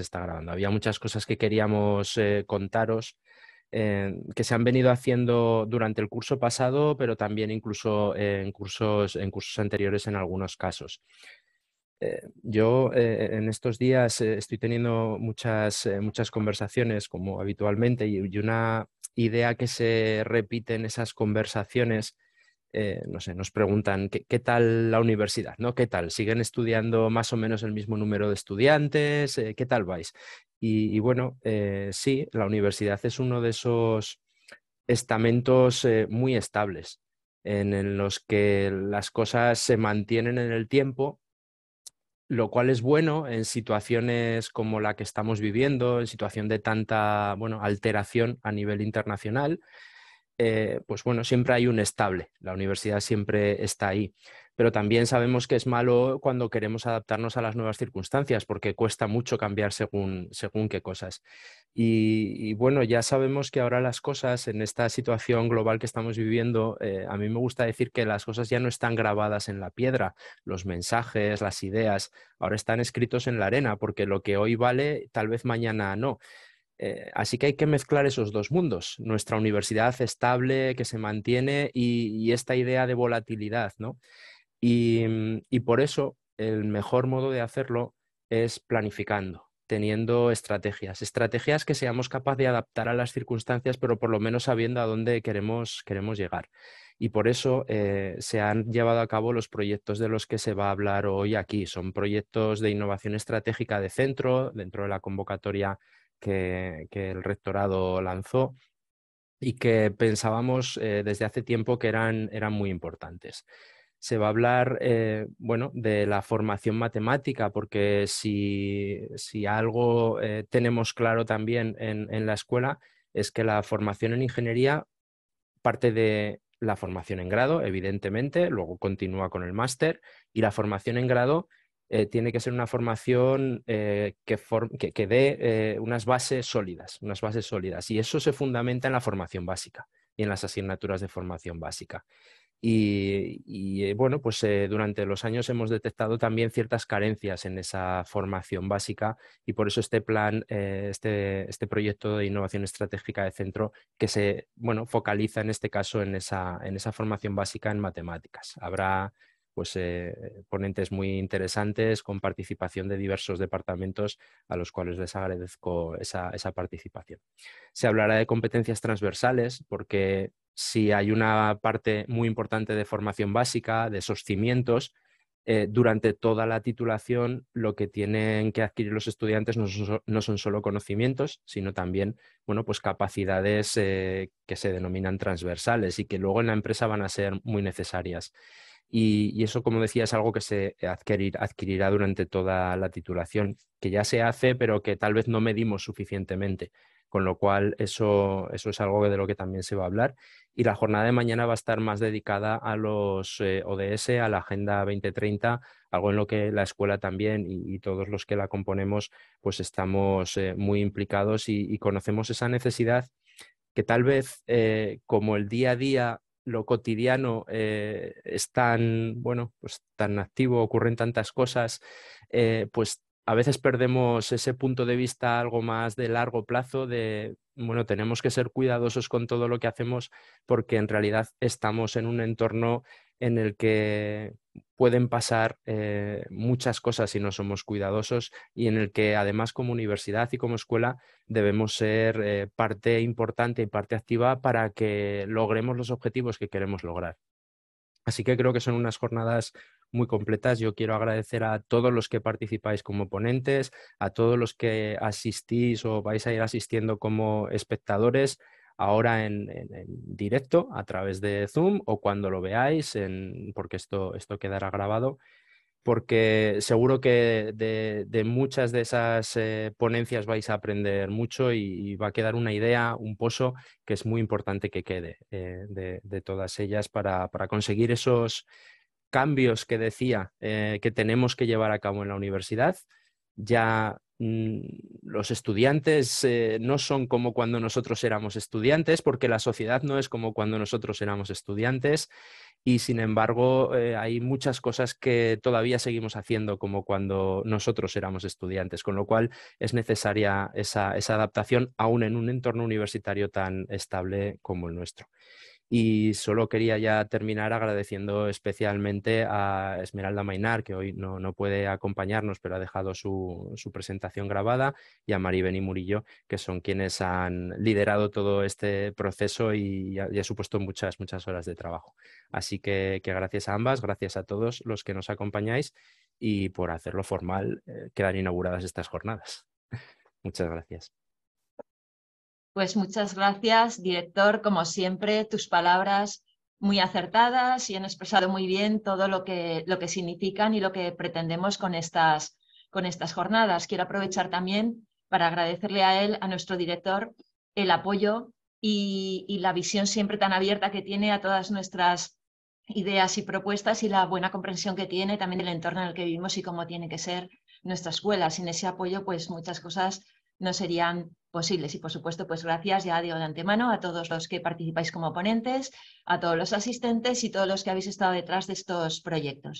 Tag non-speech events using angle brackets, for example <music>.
está grabando. Había muchas cosas que queríamos eh, contaros eh, que se han venido haciendo durante el curso pasado, pero también incluso en, cursos, en cursos anteriores en algunos casos. Eh, yo en estos días estoy teniendo muchas, muchas conversaciones, como habitualmente, y, y una idea que se repite en esas conversaciones eh, no sé, nos preguntan ¿qué, tal la universidad, ¿no? ¿Qué tal? ¿Siguen estudiando más o menos el mismo número de estudiantes? Eh, ¿Qué tal vais? Y, bueno, eh, sí, la universidad es uno de esos estamentos muy estables en los que las cosas se mantienen en el tiempo, lo cual es bueno en situaciones como la que estamos viviendo, en situación de tanta bueno, alteración a nivel internacional. Eh, pues bueno, siempre hay un estable, la universidad siempre está ahí. Pero también sabemos que es malo cuando queremos adaptarnos a las nuevas circunstancias, porque cuesta mucho cambiar según, qué cosas. Y, bueno, ya sabemos que ahora las cosas en esta situación global que estamos viviendo, eh, a mí me gusta decir que las cosas ya no están grabadas en la piedra, los mensajes, las ideas, ahora están escritos en la arena, porque lo que hoy vale, tal vez mañana no. Eh, así que hay que mezclar esos dos mundos, nuestra universidad estable que se mantiene y, esta idea de volatilidad, ¿no? Mm, y, por eso el mejor modo de hacerlo es planificando, teniendo estrategias, estrategias que seamos capaces de adaptar a las circunstancias, pero por lo menos sabiendo a dónde queremos, llegar. Y por eso eh, se han llevado a cabo los proyectos de los que se va a hablar hoy aquí. Son proyectos de innovación estratégica de centro, dentro de la convocatoria que, el rectorado lanzó y que pensábamos eh, desde hace tiempo que eran, eran, muy importantes. Se va a hablar eh, bueno, de la formación matemática, porque si, algo eh, tenemos claro también en, en, la escuela es que la formación en ingeniería parte de la formación en grado, evidentemente, luego continúa con el máster, y la formación en grado eh, tiene que ser una formación eh, que, dé eh, unas bases sólidas, unas bases sólidas. Y eso se fundamenta en la formación básica y en las asignaturas de formación básica. Y, bueno, pues durante los años hemos detectado también ciertas carencias en esa formación básica y por eso este plan, este, este, proyecto de innovación estratégica de centro que se, bueno, focaliza en este caso en esa, en esa formación básica en matemáticas. Habrá pues, eh, ponentes muy interesantes con participación de diversos departamentos a los cuales les agradezco esa, participación. Se hablará de competencias transversales porque si hay una parte muy importante de formación básica, de esos cimientos, eh, durante toda la titulación lo que tienen que adquirir los estudiantes no son, solo conocimientos, sino también bueno, pues capacidades eh, que se denominan transversales y que luego en la empresa van a ser muy necesarias. Y, eso, como decía, es algo que se adquirir, adquirirá durante toda la titulación, que ya se hace, pero que tal vez no medimos suficientemente. Con lo cual, eso, eso es algo de lo que también se va a hablar. Y la jornada de mañana va a estar más dedicada a los eh, ODS, a la Agenda 2030, algo en lo que la escuela también y, todos los que la componemos, pues estamos eh, muy implicados y, conocemos esa necesidad que tal vez eh, como el día a día lo cotidiano eh, es tan, bueno, pues tan activo, ocurren tantas cosas, eh, pues a veces perdemos ese punto de vista algo más de largo plazo de, bueno, tenemos que ser cuidadosos con todo lo que hacemos porque en realidad estamos en un entorno en el que pueden pasar eh, muchas cosas si no somos cuidadosos y en el que además como universidad y como escuela debemos ser eh, parte importante y parte activa para que logremos los objetivos que queremos lograr. Así que creo que son unas jornadas muy completas. Yo quiero agradecer a todos los que participáis como ponentes, a todos los que asistís o vais a ir asistiendo como espectadores ahora en, directo a través de Zoom o cuando lo veáis, en, porque esto, esto quedará grabado, porque seguro que de, muchas de esas eh, ponencias vais a aprender mucho y, va a quedar una idea, un pozo que es muy importante que quede eh, de, todas ellas para, conseguir esos cambios que decía eh, que tenemos que llevar a cabo en la universidad ya Mm, los estudiantes eh, no son como cuando nosotros éramos estudiantes, porque la sociedad no es como cuando nosotros éramos estudiantes, y sin embargo eh, hay muchas cosas que todavía seguimos haciendo como cuando nosotros éramos estudiantes, con lo cual es necesaria esa adaptación aún en un entorno universitario tan estable como el nuestro. Y solo quería ya terminar agradeciendo especialmente a Esmeralda Mainar, que hoy no, puede acompañarnos, pero ha dejado su, presentación grabada, y a Maribel y Murillo, que son quienes han liderado todo este proceso y, ha, supuesto muchas, muchas horas de trabajo. Así que, gracias a ambas, gracias a todos los que nos acompañáis y por hacerlo formal, eh, quedan inauguradas estas jornadas. <laughs> muchas gracias. Pues muchas gracias, director, como siempre, tus palabras muy acertadas y han expresado muy bien todo lo que, lo que significan y lo que pretendemos con estas, con estas jornadas. Quiero aprovechar también para agradecerle a él, a nuestro director, el apoyo y, y, la visión siempre tan abierta que tiene a todas nuestras ideas y propuestas y la buena comprensión que tiene también del entorno en el que vivimos y cómo tiene que ser nuestra escuela. Sin ese apoyo, pues muchas cosas no serían posibles. Y por supuesto, pues gracias, ya digo de antemano, a todos los que participáis como ponentes, a todos los asistentes y todos los que habéis estado detrás de estos proyectos.